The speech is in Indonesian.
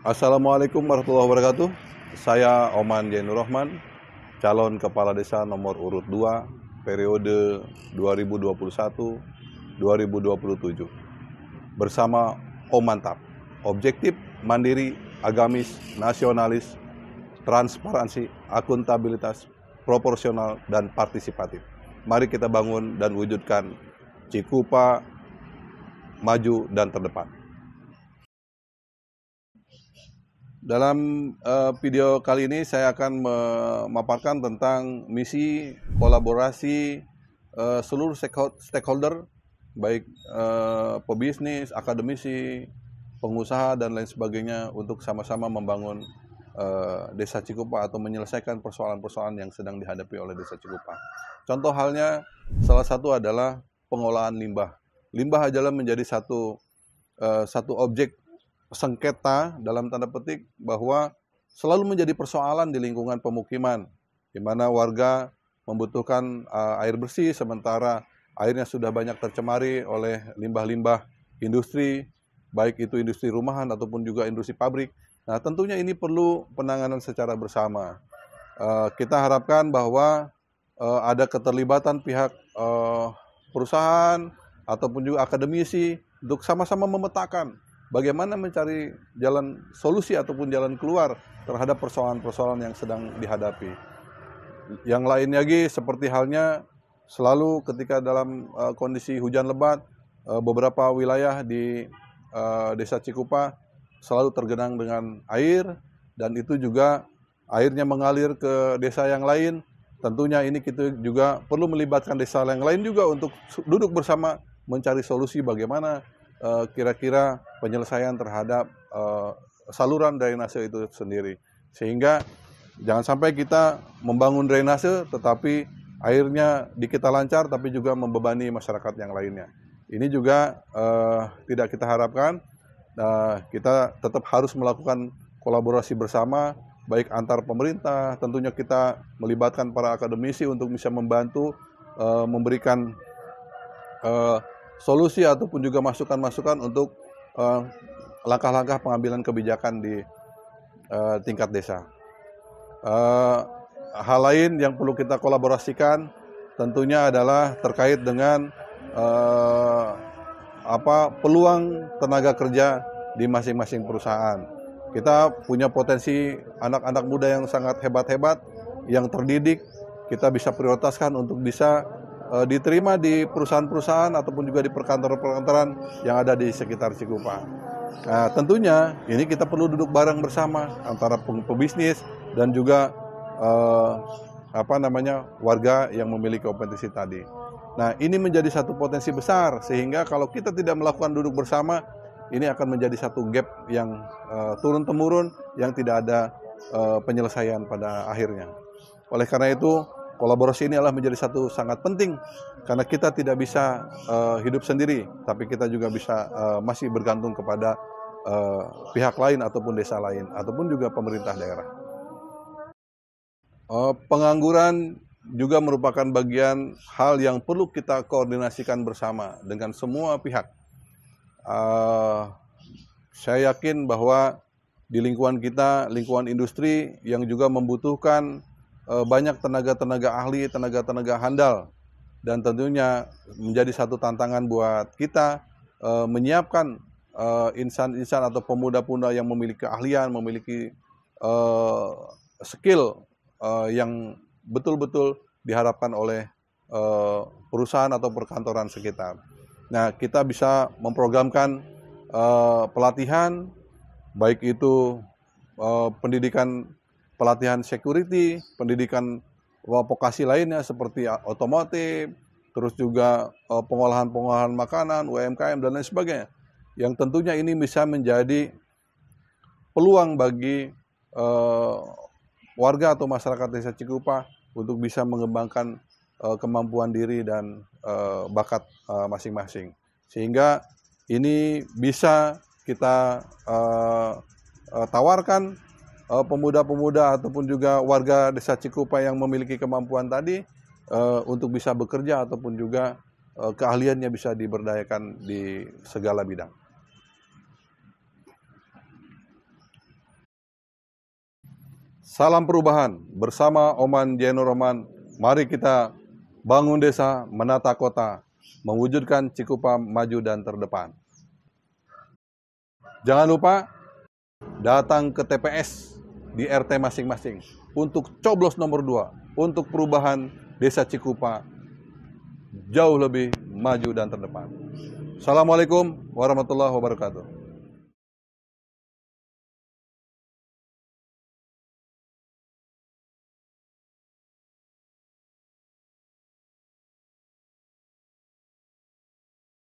Assalamualaikum warahmatullahi wabarakatuh. Saya Oman Jainur Rahman, calon kepala desa nomor urut 2 periode 2021-2027. Bersama Omantap, objektif, mandiri, agamis, nasionalis, transparansi, akuntabilitas, proporsional, dan partisipatif. Mari kita bangun dan wujudkan Cikupa maju dan terdepan. Dalam uh, video kali ini saya akan memaparkan tentang misi kolaborasi uh, seluruh stakeholder baik uh, pebisnis, akademisi, pengusaha dan lain sebagainya untuk sama-sama membangun uh, Desa Cikupa atau menyelesaikan persoalan-persoalan yang sedang dihadapi oleh Desa Cikupa. Contoh halnya salah satu adalah pengolahan limbah. Limbah adalah menjadi satu uh, satu objek sengketa dalam tanda petik bahwa selalu menjadi persoalan di lingkungan pemukiman di mana warga membutuhkan uh, air bersih sementara airnya sudah banyak tercemari oleh limbah-limbah industri baik itu industri rumahan ataupun juga industri pabrik. Nah, tentunya ini perlu penanganan secara bersama. Uh, kita harapkan bahwa uh, ada keterlibatan pihak uh, perusahaan ataupun juga akademisi untuk sama-sama memetakan bagaimana mencari jalan solusi ataupun jalan keluar terhadap persoalan-persoalan yang sedang dihadapi. Yang lain lagi seperti halnya selalu ketika dalam uh, kondisi hujan lebat uh, beberapa wilayah di uh, Desa Cikupa selalu tergenang dengan air dan itu juga airnya mengalir ke desa yang lain. Tentunya ini kita juga perlu melibatkan desa yang lain juga untuk duduk bersama mencari solusi bagaimana Eh, kira-kira penyelesaian terhadap eh, saluran drainase itu sendiri. Sehingga jangan sampai kita membangun drainase tetapi airnya di kita lancar tapi juga membebani masyarakat yang lainnya. Ini juga uh, tidak kita harapkan. Uh, kita tetap harus melakukan kolaborasi bersama baik antar pemerintah, tentunya kita melibatkan para akademisi untuk bisa membantu uh, memberikan uh, solusi ataupun juga masukan-masukan untuk eh, langkah-langkah pengambilan kebijakan di uh, tingkat desa. Uh, hal lain yang perlu kita kolaborasikan tentunya adalah terkait dengan apa peluang tenaga kerja di masing-masing perusahaan. Kita punya potensi anak-anak muda yang sangat hebat-hebat, yang terdidik, kita bisa prioritaskan untuk bisa Eh, diterima di perusahaan-perusahaan ataupun juga di perkantoran-perkantoran yang ada di sekitar Cikupa. Nah, tentunya ini kita perlu duduk bareng bersama antara pebisnis dan juga eh, apa namanya warga yang memiliki kompetisi tadi. Nah, ini menjadi satu potensi besar sehingga kalau kita tidak melakukan duduk bersama, ini akan menjadi satu gap yang eh, turun temurun yang tidak ada eh, penyelesaian pada akhirnya. Oleh karena itu kolaborasi ini adalah menjadi satu sangat penting karena kita tidak bisa uh, hidup sendiri, tapi kita juga bisa uh, masih bergantung kepada uh, pihak lain ataupun desa lain ataupun juga pemerintah daerah. Uh, pengangguran juga merupakan bagian hal yang perlu kita koordinasikan bersama dengan semua pihak. Uh, saya yakin bahwa di lingkungan kita, lingkungan industri yang juga membutuhkan Eh, banyak tenaga-tenaga ahli, tenaga-tenaga handal dan tentunya menjadi satu tantangan buat kita uh, menyiapkan eh, insan-insan atau pemuda-pemuda yang memiliki keahlian, memiliki uh, skill uh, yang betul-betul diharapkan oleh uh, perusahaan atau perkantoran sekitar. Nah, kita bisa memprogramkan uh, pelatihan baik itu uh, pendidikan pelatihan security, pendidikan vokasi lainnya seperti otomotif, terus juga e, pengolahan-pengolahan makanan, UMKM dan lain sebagainya. Yang tentunya ini bisa menjadi peluang bagi uh, warga atau masyarakat Desa Cikupa untuk bisa mengembangkan uh, kemampuan diri dan uh, bakat masing-masing. Sehingga ini bisa kita tawarkan Eh, pemuda-pemuda ataupun juga warga desa Cikupa yang memiliki kemampuan tadi uh, untuk bisa bekerja ataupun juga uh, keahliannya bisa diberdayakan di segala bidang. Salam perubahan bersama Oman Jeno Roman. Mari kita bangun desa, menata kota, mewujudkan Cikupa maju dan terdepan. Jangan lupa datang ke TPS di RT masing-masing untuk coblos nomor dua untuk perubahan desa Cikupa jauh lebih maju dan terdepan. Assalamualaikum warahmatullahi wabarakatuh.